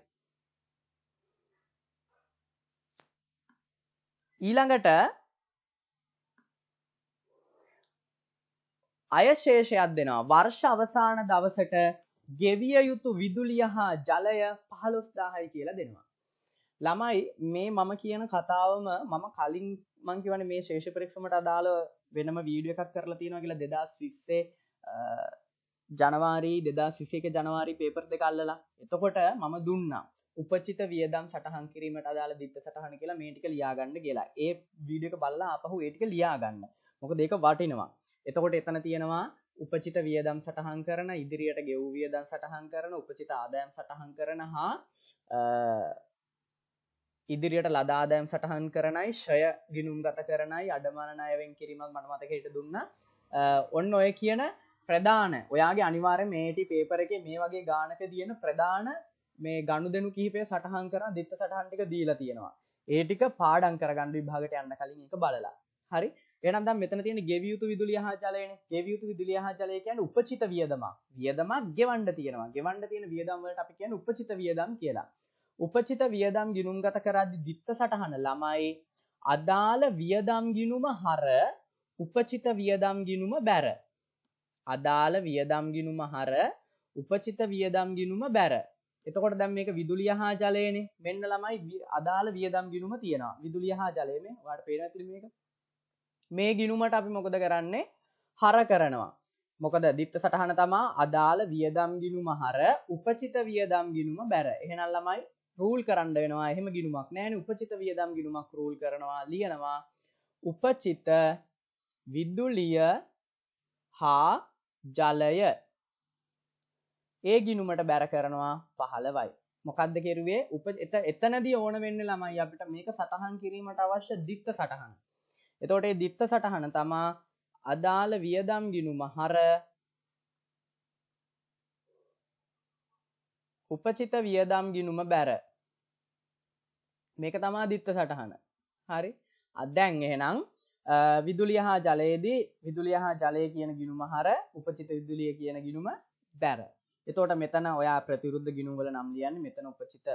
ඊළඟට අයශේෂයක් දෙනවා වර්ෂ අවසාන දවසට ගෙවිය යුතු විදුලිය හා ජලය පහළොස්දාහයි කියලා දෙනවා. ළමයි මේ මම කියන කතාවම මම කලින් මංකිවන මේ ශේෂ පරීක්ෂමට අදාළ වෙනම වීඩිය එකක් කරලා තියෙනවා කියලා දෙදස් විස්සේ ජනවාරී දෙදා සිසේක ජනවාරි පේපර් දෙ කල්ලලා එතකොට මම දුන්නා උපචිත වියදම් සටහන් කිරීමට අදාළ දිත්ත සටහන කියලා මේ ටික ලියාගන්න කියලා. ඒ වීඩියෝ එක බලලා ආපහු ඒ ටික ලියාගන්න. මොකද ඒක වටිනවා. එතකොට එතන තියෙනවා උපචිත වියදම් සටහන් කරන ඉදිරියට ගෙව් වියදම් සටහන් කරන උපචිත ආදායම් සටහන් කරන හා ඉදිරියට ලදාදෑම් සටහන් කරනයි ශය ගිනුම් ගත කරනයි අඩමානනායවෙන් කිරීමක් මනමතකට දුන්න ඔන්න ඔය කියන ප්‍රධාන ඔයාගේ අනිවාර මේටි පේපර එක මේ වගේ ගානක තියෙන ප්‍රධාන මේ ගණු දෙනු කිහිපේ සටහන් කර දිත්ත සටහන්ටික දීලා තියෙනවා ඒටික පාඩන් කරගණ්ඩ විභාගට යන්න කලින් එක බලලා හරි එනම් මෙතන තියෙන ගෙවියුතු විදුලිය හා ජලයන ගෙවියුතු විදුලිය හා ජලය කියන්නේ උපචිත වියදමක් වියදමක් ගෙවන්න තියෙනවා ගෙවන්න තියෙන වියදම් වලට අපි කියන්නේ උපචිත වියදම් කියලා උපචිත වියදම් ගිණුම්ගත කරද්දී දිත්ත සටහන ළමයි අදාළ වියදම් ගිණුම හර උපචිත වියදම් ගිණුම බැර අදාළ වියදම් ගිණුම හර උපචිත වියදම් ගිණුම බැර එතකොට දැන් මේක විදුලිය හා ජලයනේ මෙන්න ළමයි අදාළ වියදම් ගිණුම තියෙනවා විදුලිය හා ජලය මේ ඔයාලට පේනවා ඇතිනේ මේක මේ ගිණුමට අපි මොකද කරන්නේ හර කරනවා මොකද දීප්ත සටහන තමා අදාළ වියදම් ගිණුම හර උපචිත වියදම් ගිණුම බැර එහෙනම් ළමයි රූල් කරන්න වෙනවා එහෙම ගිණුමක් නැහැ උපචිත වියදම් ගිණුමක් රූල් කරනවා ලියනවා උපචිත විදුලිය හා ජලය ඒ ගිනුමට බැර කරනවා පහළවයි. මොකක්ද කෙරුවේ උප එත එතනදී ඕන වෙන්න ළමයි අපිට මේක සටහන් කිරීමට අවශ්‍ය දිත්ත සටහන. එතෝට ඒ දිත්ත සටහන තමා අදාළ වියදම් ගිනුම හර උපචිත වියදම් ගිනුම බැර මේක තමා දිත්ත සටහන හරි අදැන් එහෙනම් විදුලිය හා ජලයේදී විදුලිය හා ජලය කියන ගිනුම හර උපචිත විදුලිය කියන ගිනුම බැර එතෝට මෙතන ඔයා ප්‍රතිරුද්ධ ගිනුවල නම් ලියන්න මෙතන උපචිත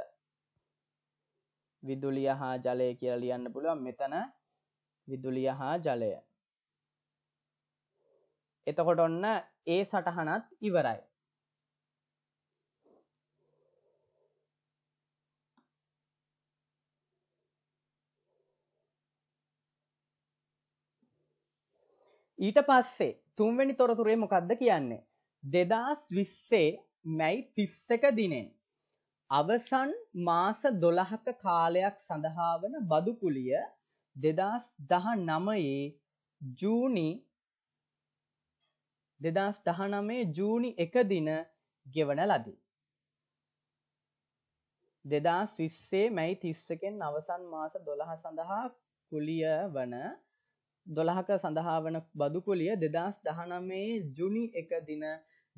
විදුලිය හා ජලය කියලා ලියන්න පුළුවන් මෙතන විදුලිය හා ජලය එතකොට ඔන්න ඒ සටහනත් ඉවරයි ඊට පස්සේ තුන්වැනි තොරතුරේ මොකක්ද කියන්නේ දෙදස් විස්සේ මැයි තිස්සක දිනේ. අවසන් මාස දොළහක කාලයක් සඳහා වන බදුකුලිය දෙදස් දහ නමයේ ජූනි දෙදස් දහනමේ ජූනි එක දින ගෙවන ලදී. දෙදස් විස්සේ මැයි තිස්සකෙන් අවසන් මාස දොළහ සඳහා කුලිය වන දොළහක සඳහා වන බදුකුලිය දෙදස් දහනමේ ජුනි එක දින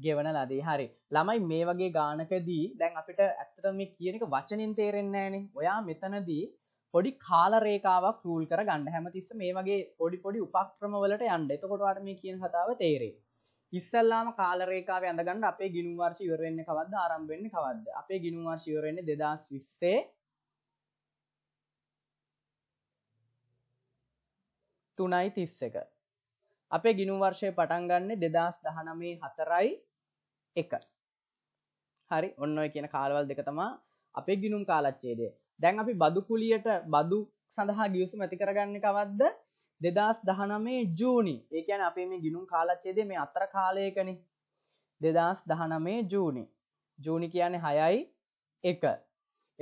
ගෙවන ලදී හරි ළමයි මේ වගේ ගානකදී දැන් අපිට ඇත්තට මේ කියනක වචනින් තේරෙන්නෑනේ ඔයා මෙතනදී පොඩි කාලරේකාවක් රූල් කර ගන්න හැමතිස්ස මේ වගේ පොඩි පොඩි උපක්‍රමවලට යන්න එතකොටවාට මේ කියන කතාව තේරේ ඉස්සල්ලාම කාලරේකාව ඇඳගන්න අපේ ගිනුම් වර්ෂ ඉවරෙන්න කවද ආරම්භෙන්න කවද අපේ ගිනුම් වර්ෂ ඉවරෙන්නේ දෙදස් විස්සේ තුනයි තිස්ස එක අපේ ගිනු වර්ෂය පටන් ගන්න දෙදස් දහනමේ හතරයි එක හරි ඔන්න ඔය කියන කාලවල් දෙක තමා අපේ ගිනුම් කාලච්චේදේ දැන් අපි බදුකුලියට බදු සඳහා ගියසු මැති කරගන්න කවද්ද දෙදස් දහනමේ ජූනි ඒකයන් අපේ මේ ගිනුම් කාලච්චේදේ මේ අතර කාලයකන දෙදස් දහනමේ ජූනි ජූනි කියන්නේ හයයි එක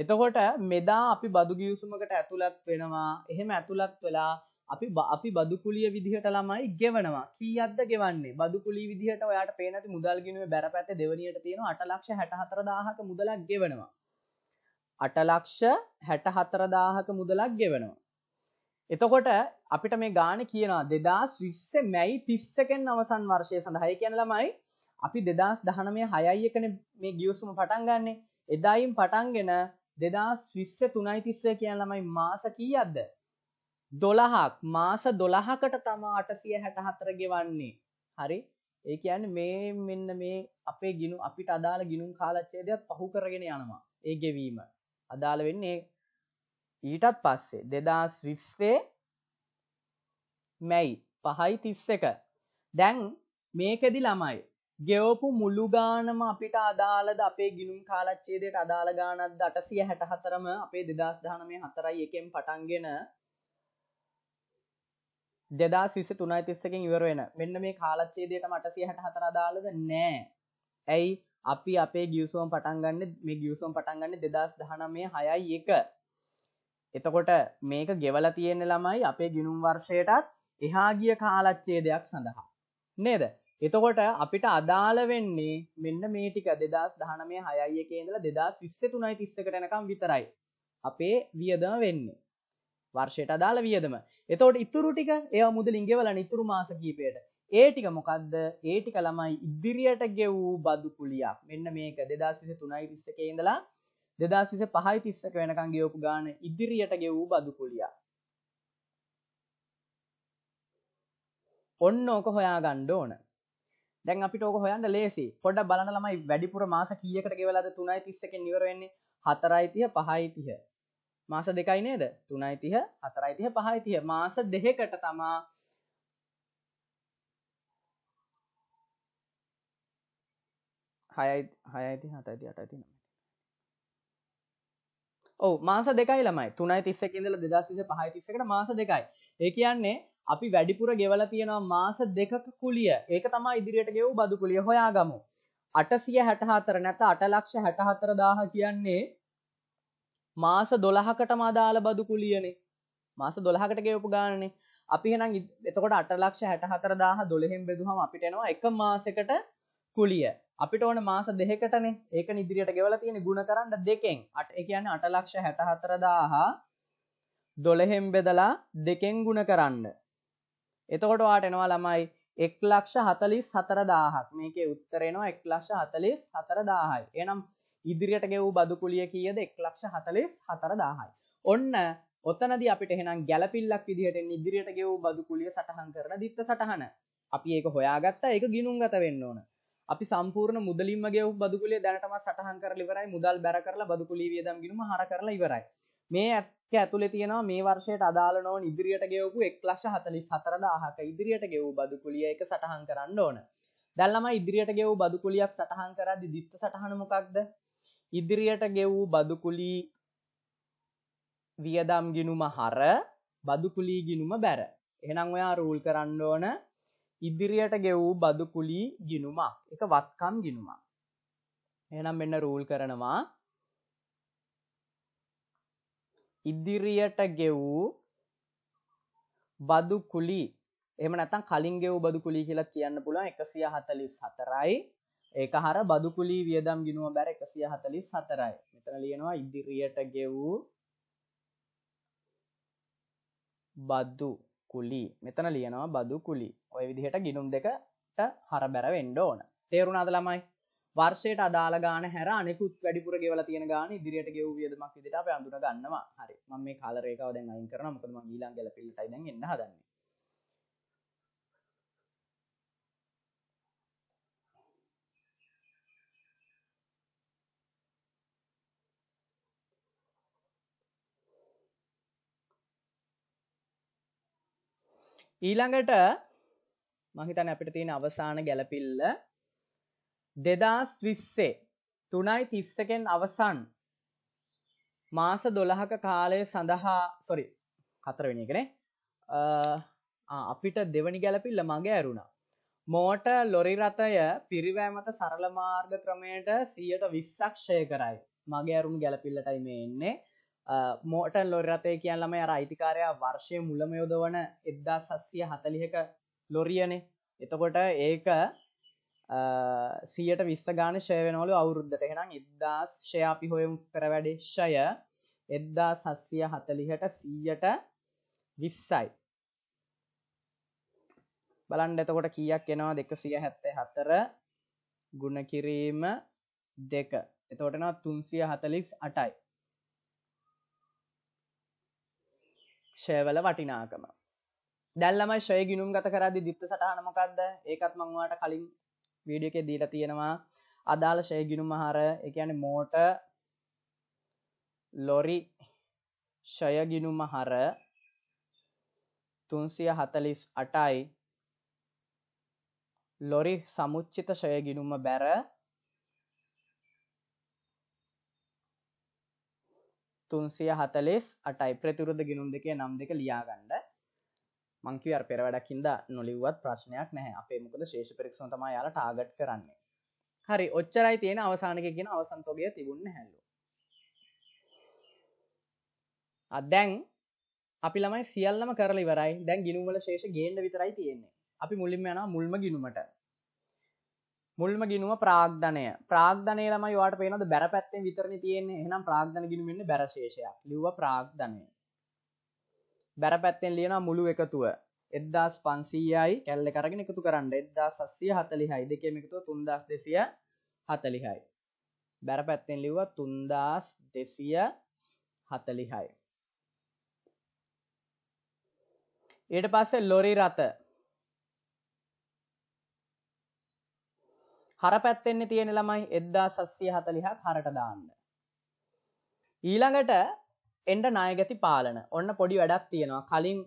එතකොට මෙදා අපි බදු ගියසුමකට ඇතුළත් වෙනවා එහෙම ඇතුළත් වෙලා අපි අපි බදුකුලිය විදිහට ළමයි ගෙවනවා කීයක්ද ගෙවන්නේ බදුකුලි විදිහට ඔයාට පේනති මුදල් ගිනුවේ බැර පැත්තේ දෙවනියට තියෙන අටලක්ෂ හැටහතරදාහක මුදලක් ගෙවනවා අටලක්ෂ හැටහතරදාහක මුදලක් ගෙවනවා එතකොට අපිට මේ ගාන කියනවා දෙදස් විස්ස මැයි තිස්සකෙන් අවසන් වර්ෂය සඳහය කියන ළමයි අපි දෙදස් දහනමය හයයි එකන මේ ගියවසුම පටන් ගන්නේ එදායිම් පටන්ගෙන දෙදස් විස්ස තුනයි තිස්සය කියන ළමයි මාස කීයක්ද දොළහක් මාස දොළහකට තමා අටසිය හැට හතර ගෙවන්නේ හරි ඒ කියන්න මේ මෙන්න මේ අපේ ගිනු අපිට අදාළ ගිනුම් කාලච්චේදයක් පහු කරගෙන යනවා ඒ ගෙවීම අදාළ වෙන්නේ ඊටත් පස්සේ දෙදස් විස්සේ මැයි පහයි තිස්ස එක දැන් මේකෙදි ළමයි ගෙවපු මුළු ගානම අපිට අදාළද අපේ ගිනුම් කාලච්චේදයට අදාළ ගානත් අටසිය හැට හතරම අපේ දෙදස් දානමය හතරයි එකෙන් පටන්ගෙන දෙදා සිසි තුනයි තිස්සකින් ඉවර වෙන මෙන්න මේ කාලච්චේදයට මටසිය හැට හතර දාලද නෑ ඇයි අපි අපේ ගියසුවම් පටන්ගන්න මේ ගියසුම් පටන්ගන්න දෙදස් දහනමේ හයයි එක එතකොට මේක ගෙවල තියෙන ළමයි අපේ ගිනුම් වර්ෂයටත් එහා ගිය කාලච්චේ දෙයක් සඳහා නේද එතකොට අපිට අදාළ වෙන්නේ මෙන්න මේ ටික දෙදස් දහනමේ හයයි එකේදල දෙදා සිස්ස තුනයි තිස්සකටනකම් විතරයි අපේ වියදම වෙන්නේ වර්ෂයට අදාළ වියදම. එතකොට ඉතුරු ටික ඒවා මුදලින් ගෙවලා ඉතුරු මාස කීපයට. ඒ ටික මොකද්ද? ඒ ටික ළමයි ඉදිරියට ගෙවූ බදු කුලියක්. මෙන්න මේක 2023 ඉඳලා 2025 30ක වෙනකන් ගෙවපු ගාන ඉදිරියට ගෙවූ බදු කුලියක්. ඔන්න ඕක හොයාගන්න ඕන. දැන් අපිට ඕක හොයන්න ලේසි. පොඩ්ඩක් බලන්න ළමයි වැඩිපුර මාස කීයකට ගෙවලාද 3.30 කින් ඉවර වෙන්නේ? 4.30 5.30. මාස දෙකයි නේද තුනයි තිහ හතරයි තිහ පහයි තිය මාස දෙහෙකට තමා හයයි හයයිති හතයිති අටයිති නම ඔව මාස දෙකයි ළමයි තුනයි තිස්සක ඉඳල දෙදසිස පහයි තිස්සකට මාස දෙකයි ඒ කියන්නේ අපි වැඩිපුර ගෙවල තියෙනවා මාස දෙකක කුලිය ඒක තමා ඉදිරියට ගෙව් බදු කුලිය හොයා ගමු අටසිය හැටහතර නැත අටලක්ෂ හැටහතර දාහ කියන්නේ මාස 12කටම අදාළ බදු කුලියනේ. මාස 12කට ගෙවපු ගාණනේ. අපි එහෙනම් එතකොට 864012 න් බෙදුවම අපිට එනවා එක මාසෙකට කුලිය. අපිට ඕන මාස දෙකකටනේ. ඒක ඉදිරියට ගෙවලා තියෙන්නේ ගුණ කරන්න දෙකෙන්. 8 ඒ කියන්නේ 864000 12න් බෙදලා දෙකෙන් ගුණ කරන්න. එතකොට ඔයාට එනවා ළමයි 144000ක්. මේකේ උත්තර එනවා 144000යි. එහෙනම් ඉදිරියට ගෙවූ බදු කුලිය කීයද 144000යි. ඔන්න ඔතනදී අපිට එහෙනම් ගැළපිල්ලක් විදිහට ඉදිරියට ගෙවූ බදු කුලිය සටහන් කරන ਦਿੱත්ත සටහන. අපි ඒක හොයාගත්තා ඒක ගිණුම්ගත වෙන්න ඕන. අපි සම්පූර්ණ මුදලින්ම ගෙවූ බදු කුලිය දැනටම සටහන් කරලා ඉවරයි. මුදල් බැර කරලා බදු කුලිය වියදම් ගිණුම හර කරලා ඉවරයි. මේ ඇත්ක ඇතුලේ තියෙනවා මේ වර්ෂයට අදාළ නොවන ඉදිරියට ගෙවපු 144000ක ඉදිරියට ගෙවූ බදු කුලිය එක සටහන් කරන්න ඕන. දැන් ළමයි ඉදිරියට ගෙවූ බදු කුලියක් සටහන් කරද්දි ਦਿੱත්ත සටහන මොකක්ද? ඉදිරියට ගෙවූ බදුකුලී වියදම් ගිනුම හර බදුකුලී ගිනුම බැර. එහෙනම් ඔයා රූල් කරන්න ඕන ඉදිරියට ගෙවූ බදුකුලී ගිනුමක්. එක වත්කම් ගිනුමක්. එහෙනම් මෙන්න රූල් කරනවා ඉදිරියට ගෙවූ බදුකුලි එහෙම නැත්නම් කලින් ගෙවූ බදුකුලි කියලා කියන්න පුළුවන් 144යි ඒක හර බදුකුලි වියදම් ගිනුව බැර එකසිය හතලිස් හතරයි මෙතන ලියනවා ඉදිරියට ගෙවූ බද්දු කුලි මෙතන ලියනවා බදු කුලි ඔය විදිහට ගිනුම් දෙකට හර බැර වෙන්ඩ ඕන තේරුණාද ළමයි වර්ෂයට අදාළ ගාන හැර අනෙකුත් වැඩිපුර ගෙවල තියෙන ගාන ඉදිරියට ගෙව් වියදමක් විදිට අප අඳුන ගන්නවා හරි මම මේ කාලරේකව දැන් අයින් කරන මොකද මම ඊළඟ ගැලපිල්ලටයි දැන් එන්න හදන්නේ ඊළඟට මහිතන අපිට තියෙන අවසාන ගැලපිල්ල දෙදස් විස්සේ තුනයි තිස්සකෙන් අවසන් මාස දොළහක කාලය සඳහා සොරි කතරවෙෙන කනේ අපිට දෙවනි ගැලපිල්ල මගේ ඇරුණා මෝට ලොරි රථය පිරිවෑමත සරල මාර්ග ක්‍රමයට සියයට විස්සක්ෂය කරයි මගේ ඇරුම් ගැලපිල්ලටයි මේ එන්නේ මෝටන් ලොරිරතය කියල්ලම අර අයිතිකාරයා වර්ෂය මුලම යොදවන එද්දා සස්සිය හතලිහක ලොරියනේ එතකොට ඒක සියට විස්ස ගාන ශයවනොලු අවුරුද්ධට හෙනම් එද්දාස් ශයාපි හොයම් පෙරවැඩේශය එද්දා සස්සිය හතලිහට සීයට විස්සයි බලන්ඩ එතකොට කියක් එනවා දෙක සිය හැත්තේ හතර ගුණ කිරීම දෙක එතෝටනවා තුන්සිය හතලිස් අටයි ෂයවල වටිනාකම දැල්ලමයි ශය ගිනුම් ගත කරදි දිත්ත සටහනමකක්ද ඒකත් මංවාට කලින් වීඩියක දීලා තියෙනවා අදාළ ශය ගිනුම් හර එකන මෝට ලොරි ශය ගිනුම හර තුන්සිය හතලිස් අටයි ලොරි සමුච්චිත ශය ගිනුම බැර තුන්සිය හතලෙස් අටයි ප්‍රතිරුද ගිනුම් දෙකේ නම් දෙක ලියාගණ්ඩ මංකිව පෙර වැඩක්කින්ද නොලිවත් ප්‍රශ්නයක් නැහැ අපේ මොකද ශේෂ පරික්ෂණ තමයි යාලා ටාගට් කරන්නේ හරි ඔච්චරයි තියෙන අවසානකගෙන අවසන්තෝගය තිබුන්න හැල්ලු අදැන් අපි ළමයි සියල්ලම කරලා ඉවරයි දැන් ගිනුම්වල ශේෂ ගේන්න විතරයි තියෙන්නේ අපි මුලින්ම යනවා මුල්ම ගිනුමට මුල්ම ගිනුම ප්‍රාග්ධනය ප්‍රාග්ධනය ළමයි වාට පේනද බැර පැත්තෙන් විතරණ තියෙන්නේ එනම් ප්‍රාග්ධන ගිනුමෙන්න්න බැරශේෂයක් ලිව ප්‍රාග්ධනය බැර පැත්තෙන් ලියන මුළු එකතුව එද්දස් පන්සීයයි කැල්ල කරගෙන එකතු කරන්න එද්දා සස්සිය හතලිහයි දෙකම එකතු තුන්දස් දෙසිය හතලිහයි බැර පැත්තෙන් ලිව තුන්දස් දෙසිය හතලිහයි ඊට පස්සේ ලොරි රථ හර පැත්තෙන්නේ තියෙන ළමයි එද්දා සස්සිය හතලිහක් හරට දාන්න. ඊළඟට එන්ඩ නායගති පාලන ඔන්න පොඩි වැඩක් තියෙනවා කලින්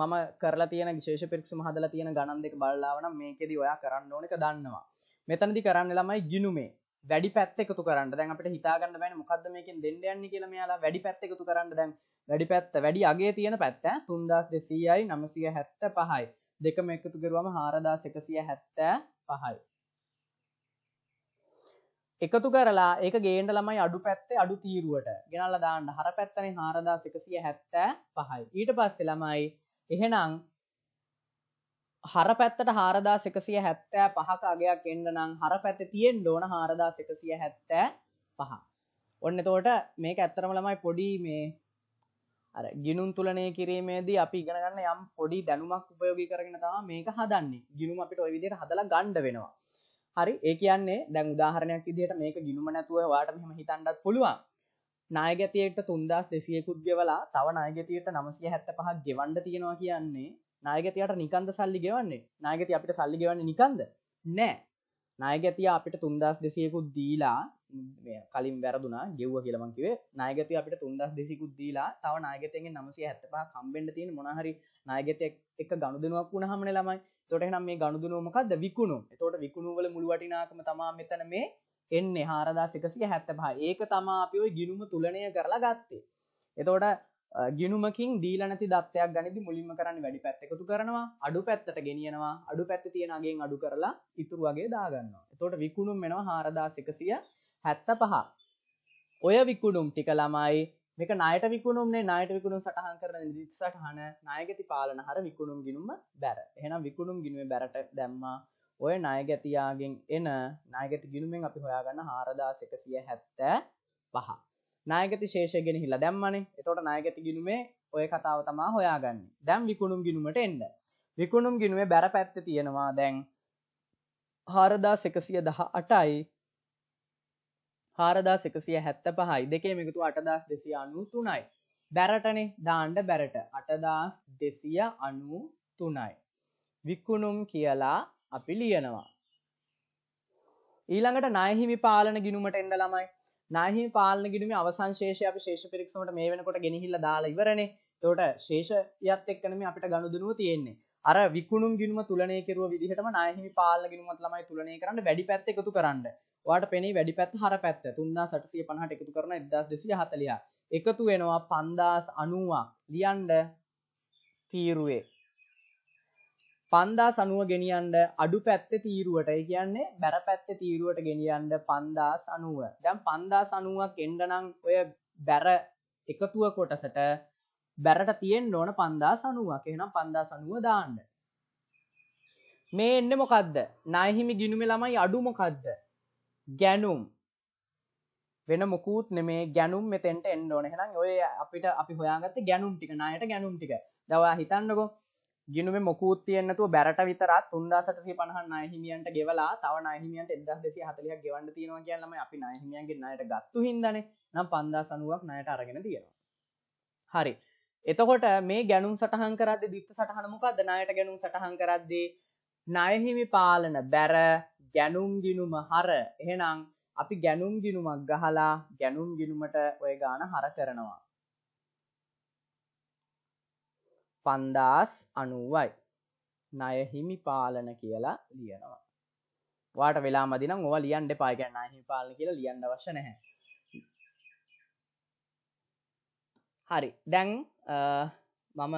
මම කරලා තියෙන විශේෂ පිරික්සුම හදලා තියෙන ගණන් දෙක බලලාවන මේකෙදි ඔයා කරන්න ඕනක දන්නවා මෙතනදි කරන්න ළමයි ගිනුමේ වැඩි පැත්තෙකතු කරන්න දැන් අපට හිතාගන්න බෑන මොකක්ද මේකින් දෙන්න යන්න කියලා මෙයාලා වැඩි පැත්තෙකතු කරන්න දැන් වැඩි පැත්ත වැඩි අගේ තියෙන පැත්ත තුන්දස් දෙසීයයි නමසිය හැත්ත පහයි දෙකම එකතු කරුවම හාරදාස් එකසිය හැත්තෑ පහයි එකතු කරලා ඒක ගේන්ඩ ළමයි අඩු පැත්තේ අඩු තීරුවට ගෙනල්ල දාන්න හර පැත්තන හාරදා එකසිය හැත්තෑ පහයි ඊට පස්සෙ ළමයි එහෙනම් හර පැත්තට හාරදා එකසිය හැත්තෑ පහක අගයක් එන්න නම් හර පැත්ත තියෙන් ඩෝන හාරදා එකසිය හැත්තෑ පහ ඔන්න තෝට මේක ඇත්තරම ළමයි පොඩි මේ අර ගිනුම් තුලනය කිරීමේදී අපි ඉගෙනගන්න යම් පොඩි දැනුමක් උපයෝගී කරගෙන තම මේක හදන්නේ ගිනුම් අපිට ඔය විදිහට හදලා ගණ්ඩ වෙනවා හරි ඒ කියන්නේ දැන් උදාහරණයක් විදිහට මේක ගිනුම නැතුව වාට මෙහෙම හිතන්නත් පුළුවන් නායගැතියට තුන්දස් දෙසියකුත් ගෙවලා තව නායගැතියට නමසිය හැත්ත පහක් ගෙවන්ඩ තියෙනවා කියන්නේ නායගැතියට නිකන්ද සල්ලි ගෙවන්නේ නායගැති අපිට සල්ලි ගෙවන්නේ නිකන්ද නෑ නායගැතිය අපිට තුන්දස් දෙසියකුත් දීලා කලින් වැරදුනා ගෙව්ව කියලමකිවේ නායගති අපිට තුන්දස් දෙසිකුත් දීලා තව නායගතයෙන් නමසේ හැත්තපා කම්බෙන්ඩ තියෙන මොනහරි නායගතය එක ගණුදනුවක් වුණහමන ළමයි තොට නම් මේ ගණුදුනුවමකක්ද විකුණු තොට විකුණුවල මුළුවටිනාකම තමා මෙතන මේ එන්නේ හාරදාස් එකසිය හැත්ත පහ ඒක තමා අපි ඔය ගිනුම තුලනය කරලා ගත්තේ එතෝට ගිනුමකින් දීලනති දත්වයක් ගනිති මුලින්ම කරන්න වැඩි පැත්තකතු කරනවා අඩු පැත්තට ගෙනියනවා අඩු පැත්ත තියෙනගෙන් අඩු කරලා ඉතුරු වගේ දාගන්නවා එතොට විකුණුම් මෙෙනවා හාරදාසිකසිය හැත්ත පහ ඔය විකුණුම් ටික ළමයි මේක ණයට විකුණුම්නේ ණයට විකුණුම් සටහන් කරන නිදි සටහන ණයගැති පාලන හර විකුණුම් ගිණුම බැර. එහෙනම් විකුණුම් ගිණුමේ බැරට දැම්මා. ඔය ණයගැතියාගෙන් එන ණයගැති ගිණුමෙන් අපි හොයාගන්න 4175. ණයගැති ශේෂය ගෙනහිලා දැම්මනේ. එතකොට ණයගැති ගිණුමේ ඔය කතාව තමා හොයාගන්නේ. දැන් විකුණුම් ගිණුමට එන්න. විකුණුම් ගිණුමේ බැර පැත්තේ තියෙනවා දැන් හාරදා සෙකසිය දහ අටයි හාරදාස් එකසිය හැත්ත පහයි දෙකේ එකතු අටදස් දෙසිය අනු තුනයි. බැරටනේ දාණ්ඩ බැරට අටදස් දෙසිය අනු තුනයි. වික්කුණුම් කියලා අපි ලියනවා. ඊළඟට නයහිමි පාලන ගිනුමට එන්න ළමයි නයහිමි පාලන ගිනුමේ අවසංශේෂය අපි ශේෂ පිරික්සමට මේ වෙනකොට ගෙනහිල්ලා දාලා ඉවරනේ. එතකොට ශේෂයත් එක්කනේ මේ අපිට ගනුදෙනුව තියෙන්නේ. අර විකුණුම් ගිනුම තුලනය කරුව විදිහටම නයහිමි පාලන ගිනුමත් ළමයි තුලනය කරන්න වැඩි පැත්ත එකතු කරන්න. වාට පෙනී වැඩි පැත් හර පැත්ත තුන්දා සටසිය පණහට එකතු කරන එදස් දෙසිය හතලිය එකතු වෙනවා පන්දාස් අනුවක් ලියන්ඩ තීරුවේ පන්දා සනුව ගෙනියන්ඩ අඩු පැත්ත තීරුවට කියන්නේ බැර පැත්ත තීරුවට ගෙනියන්ඩ පන්දා සනුව දැම් පන්දා සනුවක් එන්ඩනං ඔය බැර එකතුව කොටසට බැරට තියෙන් ඕන පන්දා සනුවක් එනම් පන්දා සනුව දාන්න මේ එන්න මොකක්ද නයහිමි ගිනුමි ළමයි අඩු මොකක්ද ගැනුම් වෙන මුකුත් නෙමේ ගැනුම් මෙතෙන්ට එන්න ඕන එහෙනම් ඔය අපිට අපි හොයාගත්ත ගැනුම් ටික ණයට ගැනුම් ටික. දවා හිතන්නකෝ ගිනුමේ මොකුත් තියෙන්නේ නැතුව බැරට විතරක් 3850 ණය හිමියන්ට ගෙවලා තව ණය හිමියන්ට 1240ක් ගෙවන්න තියෙනවා කියන ළමයි අපි ණය හිමියන්ගේ ණයට ගත්තු හින්දානේ. නම් 5090ක් ණයට අරගෙන තියෙනවා. හරි. එතකොට මේ ගැනුම් සටහන් කරද්දී දිත්ත සටහන මොකද්ද? ණයට ගැනුම් සටහන් කරද්දී ණය හිමි පාලන බැර ගැනුම් ගිනුම හර එහෙනම් අපි ගැනුම් ගිනුමක් ගහලා ගැනුම් ගිනුමට ඔය ගාන හර කරනවා. පන්දාස් අනුවයි නයහිමි පාලන කියලා ලියනවා. වාට වෙලා මදිනම් ඕව ලියන් දෙපා ගැන අහිමි පාලන කියලා ලියන්න අවශ්‍ය නැහැ. හරි දැන් මම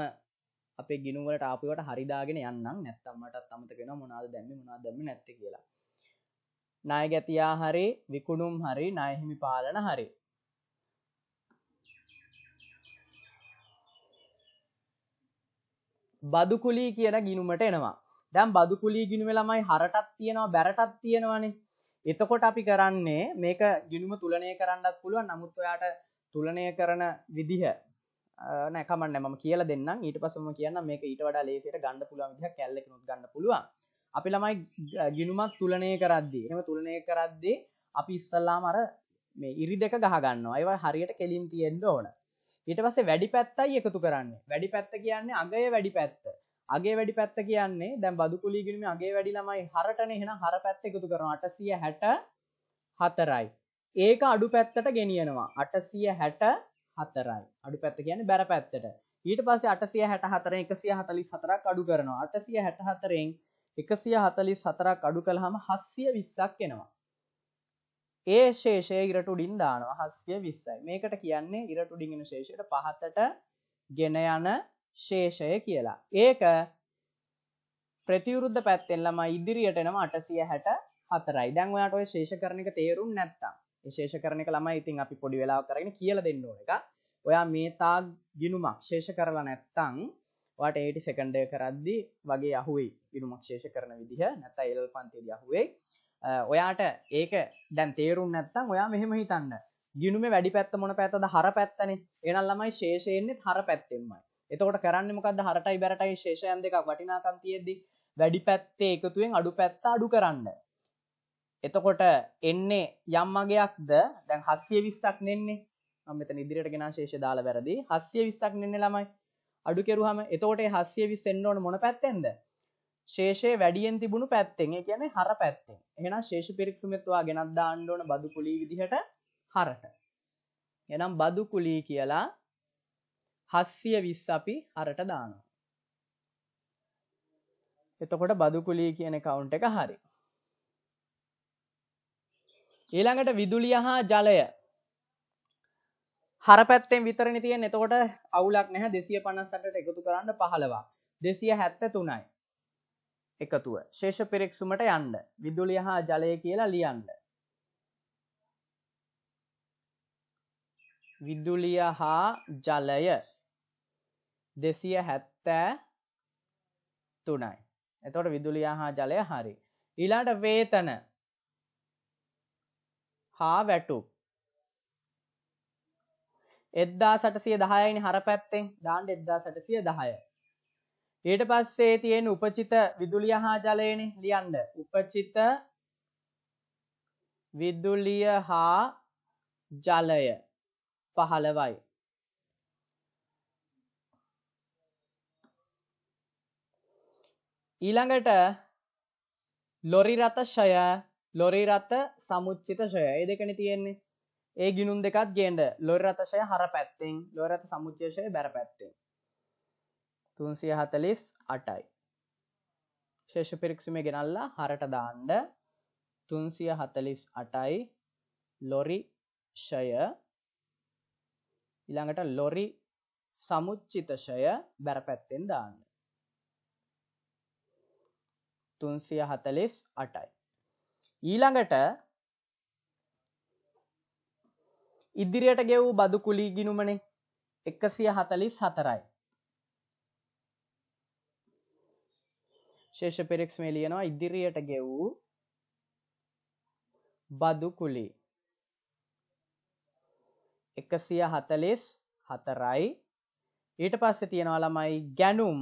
අපේ ගිනුවලට ආපුවට හරිදාගෙන යන්නම් නැත්තම් මටත් අමතක වෙනවා මොනවාද දැම්මේ මොනවාද දැම්මේ නැත්තේ කියලා. ණයගැතියා හරි විකුණුම් හරි ණයහිමි පාලන හරි බදුකුලී කියන ගිනුමට එනවා දැම් බදුකුලී ගිනුව ළමයි හරටත් තියෙනවා බැරටත් තියෙනවානේ එතකොට අපි කරන්නේ මේක ගිනුම තුලනය කරන්නත් පුළුවන් නමුත් ඔයාට තුලනය කරන විදිහ නැකමන්න මම කියල දෙන්න ඊට පසම කියන්න මේක ඊට වඩා ලේසිට ගණඩ පුළුවන් දිහ කැල්ලෙක් නුත් ගන්න පුළුවන් අපි ළමයි ගිනුමක් තුලනය කරද්දී එම තුලනය කරද්දී අපි ඉස්සල්ලාම අර මේ ඉරි දෙක ගහගන්න අයව හරියට කෙලින් තියෙන්ඩ ඕන ඊට පස්සේ වැඩි පැත්තයි එකතු කරන්නේ වැඩි පැත්ත කියන්නේ අගේ වැඩි පැත්ත අගේ වැඩි පැත්ත කියන්නේ දැම් බදු කුලිගිනීම අගේ වැඩි ළමයි හරටන එහෙන හර පැත්ත එකතු කරන අටසිය හැට හතරයි ඒක අඩු පැත්තට ගෙනියනවා අටසිය හැට හතරයි අඩු පැත්ත කියන්නේ බැර පැත්තට ඊට පස්සේ අටසිය හැට හතර එකසිය හතලිස් හතරක් අඩු කරනවා අටසිය හැට හතරෙන් එකසිය හතලිස් හතරක් අඩු කළහම හස්සිය විස්සක් එනවා. ඒ ශේෂය ඉරටුඩින් දානවා හස්ය විස්සයි මේකට කියන්නේ ඉරටුඩිගෙන ශේෂයට පහත්තට ගෙන යන ශේෂය කියලා. ඒක ප්‍රතිවරුද්ධ පැත්තෙන්ලම ඉදිරියට එනම අටසිය හැට හතරයි දැන් ඔයාට ඔය ශේෂ කරන එක තේරුම් නැත්තම් ශේෂ කරන එක ළමයි ඉතින් අපි පොඩි වෙලා කරගෙන කියල දෙන්න ඕන එක ඔයා මේ තා ගිනුමක් ශේෂ කරලා නැත්තං වාට ඒට සකන්ඩය කරද්දි වගේ අහුයි ඉරුමක්ෂේෂ කරන විදිහ නැත එල් පන්තිද යහුවේ ඔයාට ඒක දැන් තේරුම් නැත්තම් ඔයා මෙහෙම හිතන්න ගිනුම වැඩි පැත්ත මොන පැත්තද හර පැත්තනේ එනල් ළමයි ශේෂයෙන්ෙත් හර පැත්තෙන්මයි එතකොට කරන්න මොකද හරටයි බැරටයි ශේෂයන් දෙක වටිනාකම් තියෙද්දි වැඩි පැත්තේ එකතුවෙන් අඩු පැත්ත අඩු කරන්න එතකොට එන්නේ යම් මගේයක්ද දැන් හස්සිය විස්සක් නෙන්නේ මෙත ඉදිරියට ගෙන ශේෂ දාල වැරදි හස්සිය විස්සක් නෙන්නේ ළමයි අඩු කෙරුහම එතෝට හස්සිය විස් එන්න ඕන මොන පැත්තෙන්ද ශේෂය වැඩියෙන් තිබුණු පැත්තෙන් කියන්නේ හර පැත්තෙන් එහෙනම් ශේෂ පිරික්සුමත්වා ගෙනත් දාන්න ඕන බදු කුලී විදිහට හරට එනම් බදු කුලී කියලා හස්සිය විස් අපි හරට දානවා එතකොට බදු කුලී කියන කවුන්ට එක හරි ඊළඟට විදුලිය හා ජලය හර පැත්තෙන් විතරණ තියෙන් එතකොට අවුලක් නැහැ දෙසිය පනස්සට එකතු කරන්න පහළවා දෙසිය හැත්ත තුනයි එකතුව ශේෂ පිරෙක්සුමට යන්න විදුලිය හා ජලය කියලා ලියන්න විදුලිය හා ජලය දෙසිය හැත්තෑ තුනයි එතොට විදුලිය හා ජලය හරි ඊලාට වේතන හා වැටුප් එද්දා සටසිය දහයයිනි හර පැත්තෙන් දාන්ඩ එද්දා සටසිය දහය. ඊට පස්සේ තියෙන උපචිත විදුලිය හා ජලයනෙ ලියන්ඩ උපචිත විදුලිය හා ජලය පහළවයි. ඊළඟට ලොරිරත ශය ලොරිරත සමුච්චිත ශය ඒ දෙකන තියෙන්නේ ඒ ගිනුම් දෙකත් ගේන්ඩ ලොර අතශය හර පැත්තෙන් ලොර ඇත සමුච්චේෂය බැර පැත්තෙන් තුන්සිය හතලිස් අටයි ශේෂ පිරික්සුම ගෙනල්ලා හරට දාන්ඩ තුන්සිය හතලිස් අටයි ලොරි ෂය ඉළඟට ලොරි සමුච්චිතශය බැරපැත්තෙන් දාන්න තුන්සිය හතලිස් අටයි ඊළඟට ඉදිරියට ගෙවූ බදු කුලී ගිනුමනේ එකසිය හතලිස් හතරයි. ශේෂ පිරික්ස් මේ ලියනවා ඉදිරියට ගෙවූ බදු කුලි එකසිය හතලිස් හතරයි ඊට පස්ස තියෙනවා ළමයි ගැනුම්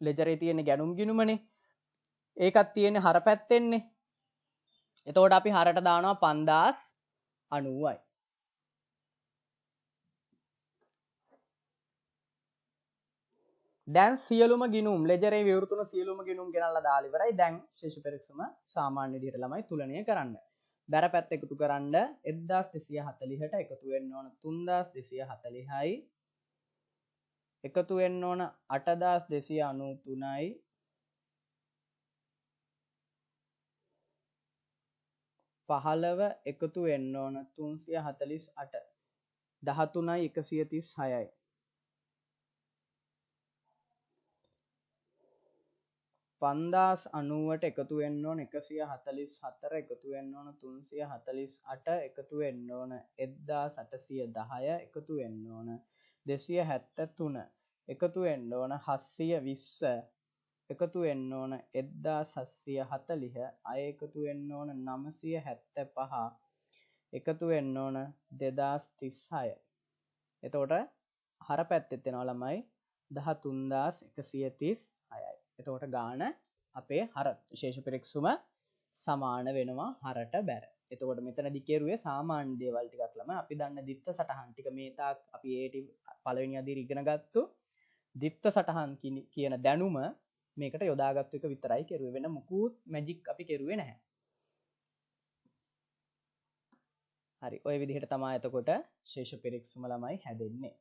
ලෙජරේ තියෙන ගැනුම් ගිනුමනේ ඒකත් තියෙන හර පැත්තෙන්නේ එතෝට අපි හරට දානවා පන්දස් අනුවයි. දැන් සියලුම ගිනුම් ලෙජරේ විවෘතුන සියලුම ගිනුම් ගෙනල්ල දාලිවරයි දැන් ශේෂ පෙරක්ෂම සාමාන්‍ය ඩියට ළමයි තුලනය කරන්න බැර පැත් එකතු කරන්න එදදාස් දෙසිය හතලිහට එකතු වෙන්න ඕන තුන්දස් දෙසිය හතලිහයි එකතු වෙන්න ඕන අටදස් දෙසිය අනු තුනයි පහළව එකතු වෙන්න ඕන තුන්සිය හතලිස් අට දහතුනයි එකසියතිස් හයයි පන්දාස් අනුවට එකතු වෙන්න ඕන එකසිය හතලිස් හතර එකතු වෙන්න ඕන තුන්සිය හතලිස් අට එකතු වෙන්න ඕන එද්දා සටසිය දහය එකතු වෙන්න ඕන දෙසිය හැත්ත තුන එකතු වෙන්න ඕන හස්සිය විස්ස එකතු වෙන්න ඕන 1740 අය එකතු වෙන්න ඕන 975 එකතු වෙන්න ඕන 2036 එතකොට හර පැත්තෙත් එනවා ළමයි 13136යි එතකොට ගාන අපේ හර විශේෂ පෙරෙක්සුම සමාන වෙනවා හරට බැර එතකොට මෙතන දිකේරුවේ සාමාන්‍ය දේවල් ටිකක් ළම අපි දන්න දිත්ත සටහන් ටික මේ තාක් අපි ඒටි පළවෙනි අදියර ඉගෙන ගත්තු දිත්ත සටහන් කියන දැනුම මේකට යොදාගත්තු එක විතරයි කෙරුව වෙන මුකුත් මැජික් අපි කෙරුවේ නැහැ හරි ඔය විදිහට තමා එතකොට ශේෂ පිරික්සුම ළමයි හැදෙන්නේ